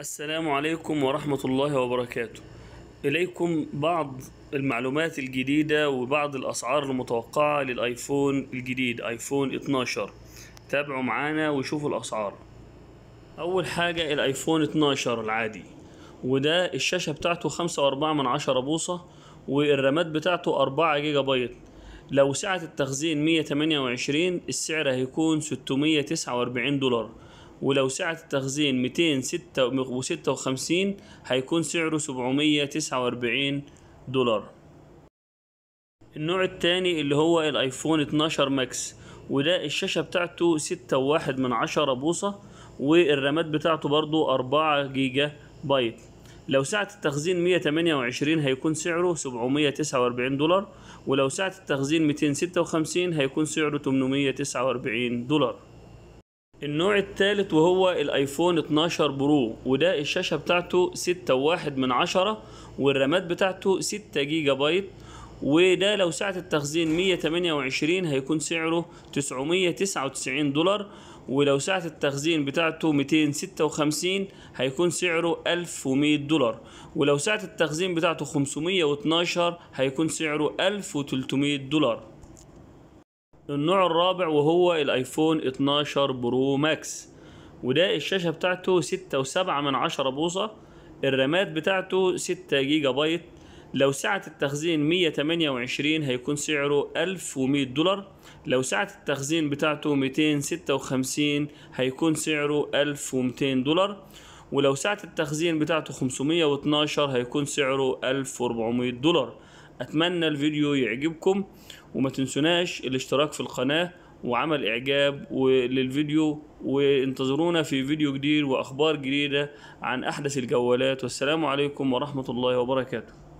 السلام عليكم ورحمة الله وبركاته إليكم بعض المعلومات الجديدة وبعض الأسعار المتوقعة للآيفون الجديد آيفون 12 تابعوا معانا وشوفوا الأسعار أول حاجة الآيفون 12 العادي وده الشاشة بتاعته خمسة وأربعة من عشرة بوصة والرامات بتاعته أربعة جيجا بايت لو سعة التخزين مية تمانية وعشرين السعر هيكون ستمية تسعة وأربعين دولار ولو سعة التخزين 256 هيكون سعره 749 دولار النوع الثاني اللي هو الايفون 12 ماكس وده الشاشة بتاعته ستة وواحد من عشرة بوصة والرامات بتاعته برضو أربعة جيجا بايت لو سعة التخزين 128 هيكون سعره 749 دولار ولو سعة التخزين 256 هيكون سعره 849 دولار النوع الثالث وهو الايفون 12 برو وده الشاشة بتاعته ستة واحد من عشرة والرامات بتاعته ستة جيجا بايت وده لو سعة التخزين 128 هيكون سعره 999 دولار ولو سعة التخزين بتاعته 256 هيكون سعره 1100 دولار ولو سعة التخزين بتاعته 512 هيكون سعره 1300 دولار النوع الرابع وهو الايفون 12 برو ماكس وده الشاشة بتاعته ستة وسبعة من عشرة بوصة الرامات بتاعته ستة جيجا بايت لو سعة التخزين مية تمانية وعشرين هيكون سعره ألف ومية دولار لو سعة التخزين بتاعته ميتين ستة وخمسين هيكون سعره ألف ومتين دولار ولو سعة التخزين بتاعته خمسمية واتناشر هيكون سعره ألف واربعمية دولار اتمنى الفيديو يعجبكم وما تنسوناش الاشتراك في القناة وعمل اعجاب للفيديو وانتظرونا في فيديو جديد واخبار جديدة عن احدث الجوالات والسلام عليكم ورحمة الله وبركاته